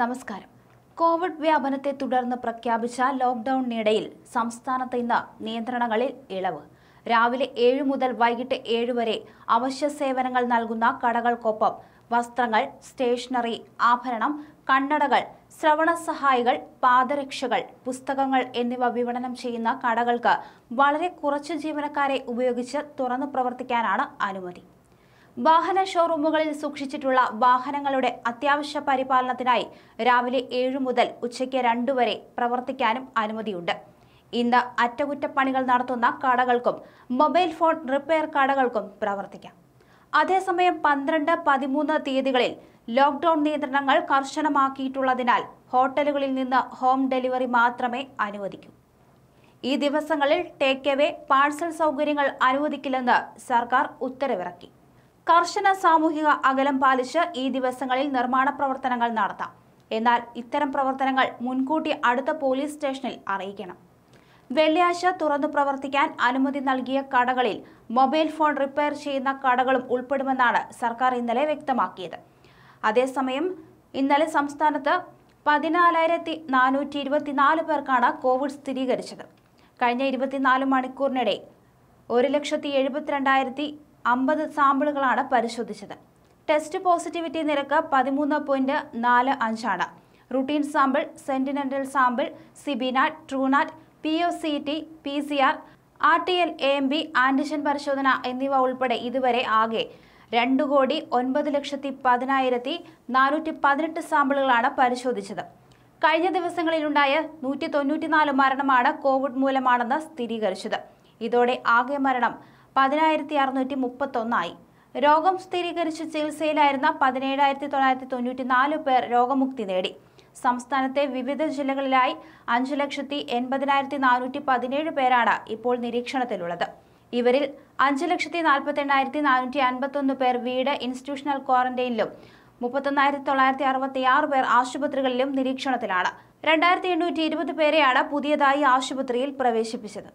നമസ്കാരം കോവിഡ് വ്യാപനത്തെ തുടർന്ന് പ്രഖ്യാപിച്ച ലോക്ക്ഡൌണിനിടയിൽ സംസ്ഥാനത്ത് ഇന്ന് നിയന്ത്രണങ്ങളിൽ ഇളവ് രാവിലെ ഏഴ് മുതൽ വൈകിട്ട് ഏഴ് വരെ അവശ്യ സേവനങ്ങൾ നൽകുന്ന കടകൾക്കൊപ്പം വസ്ത്രങ്ങൾ സ്റ്റേഷനറി ആഭരണം കണ്ണടകൾ ശ്രവണ സഹായികൾ പാദരക്ഷകൾ പുസ്തകങ്ങൾ എന്നിവ വിപണനം ചെയ്യുന്ന കടകൾക്ക് വളരെ കുറച്ച് ജീവനക്കാരെ ഉപയോഗിച്ച് തുറന്നു പ്രവർത്തിക്കാനാണ് അനുമതി വാഹന ഷോറൂമുകളിൽ സൂക്ഷിച്ചിട്ടുള്ള വാഹനങ്ങളുടെ അത്യാവശ്യ പരിപാലനത്തിനായി രാവിലെ ഏഴു മുതൽ ഉച്ചയ്ക്ക് രണ്ടു വരെ പ്രവർത്തിക്കാനും അനുമതിയുണ്ട് ഇന്ന് അറ്റകുറ്റപ്പണികൾ നടത്തുന്ന കടകൾക്കും മൊബൈൽ ഫോൺ റിപ്പയർ കടകൾക്കും പ്രവർത്തിക്കാം അതേസമയം പന്ത്രണ്ട് പതിമൂന്ന് തീയതികളിൽ ലോക്ക്ഡൌൺ നിയന്ത്രണങ്ങൾ കർശനമാക്കിയിട്ടുള്ളതിനാൽ ഹോട്ടലുകളിൽ നിന്ന് ഹോം ഡെലിവറി മാത്രമേ അനുവദിക്കൂ ഈ ദിവസങ്ങളിൽ ടേക്ക് എവേ പാഴ്സൽ സൗകര്യങ്ങൾ അനുവദിക്കില്ലെന്ന് സർക്കാർ ഉത്തരവിറക്കി കർശന സാമൂഹിക അകലം പാലിച്ച് ഈ ദിവസങ്ങളിൽ നിർമ്മാണ പ്രവർത്തനങ്ങൾ നടത്താം എന്നാൽ ഇത്തരം പ്രവർത്തനങ്ങൾ മുൻകൂട്ടി അടുത്ത പോലീസ് സ്റ്റേഷനിൽ അറിയിക്കണം വെള്ളിയാഴ്ച തുറന്നു പ്രവർത്തിക്കാൻ അനുമതി നൽകിയ കടകളിൽ മൊബൈൽ ഫോൺ റിപ്പയർ ചെയ്യുന്ന കടകളും ഉൾപ്പെടുമെന്നാണ് സർക്കാർ ഇന്നലെ വ്യക്തമാക്കിയത് അതേസമയം ഇന്നലെ സംസ്ഥാനത്ത് പതിനാലായിരത്തി നാനൂറ്റി ഇരുപത്തിനാല് പേർക്കാണ് കോവിഡ് സ്ഥിരീകരിച്ചത് കഴിഞ്ഞ ഇരുപത്തിനാല് മണിക്കൂറിനിടെ ഒരു ലക്ഷത്തി എഴുപത്തിരണ്ടായിരത്തി അമ്പത് സാമ്പിളുകളാണ് പരിശോധിച്ചത് ടെസ്റ്റ് പോസിറ്റിവിറ്റി നിരക്ക് പതിമൂന്ന് പോയിന്റ് നാല് അഞ്ചാണ് routine sample sentinel sample CBNAAT TrueNat P O C T P C R R T L A M B antigen പരിശോധന എന്നിവ ഉൾപ്പെടെ ഇതുവരെ ആകെ രണ്ട് കോടി ഒൻപത് ലക്ഷത്തി പതിനായിരത്തി നാനൂറ്റി പതിനെട്ട് സാമ്പിളുകളാണ് പരിശോധിച്ചത് കഴിഞ്ഞ ദിവസങ്ങളിലുണ്ടായ നൂറ്റി തൊണ്ണൂറ്റിനാല് മരണമാണ് കോവിഡ് മൂലമാണെന്ന് സ്ഥിരീകരിച്ചത് ഇതോടെ ആകെ മരണം പതിനായിരത്തി അറുന്നൂറ്റി മുപ്പത്തൊന്നായി രോഗം സ്ഥിരീകരിച്ച് ചികിത്സയിലായിരുന്ന പതിനേഴായിരത്തി തൊള്ളായിരത്തി തൊണ്ണൂറ്റി നാല് പേർ രോഗമുക്തി നേടി സംസ്ഥാനത്തെ വിവിധ ജില്ലകളിലായി അഞ്ച് ലക്ഷത്തി എൺപതിനായിരത്തി നാനൂറ്റി പതിനേഴ് പേരാണ് ഇപ്പോൾ നിരീക്ഷണത്തിലുള്ളത് ഇവരിൽ അഞ്ച് ലക്ഷത്തി നാൽപ്പത്തി എണ്ണായിരത്തി നാനൂറ്റി അൻപത്തൊന്ന് പേർ വീട് ഇൻസ്റ്റിറ്റ്യൂഷണൽ ക്വാറന്റൈനിലും മുപ്പത്തൊന്നായിരത്തി തൊള്ളായിരത്തി അറുപത്തി ആറ് പേർ ആശുപത്രികളിലും നിരീക്ഷണത്തിലാണ് രണ്ടായിരത്തി എണ്ണൂറ്റി ഇരുപത് പേരെയാണ് പുതിയതായി ആശുപത്രിയിൽ പ്രവേശിപ്പിച്ചത്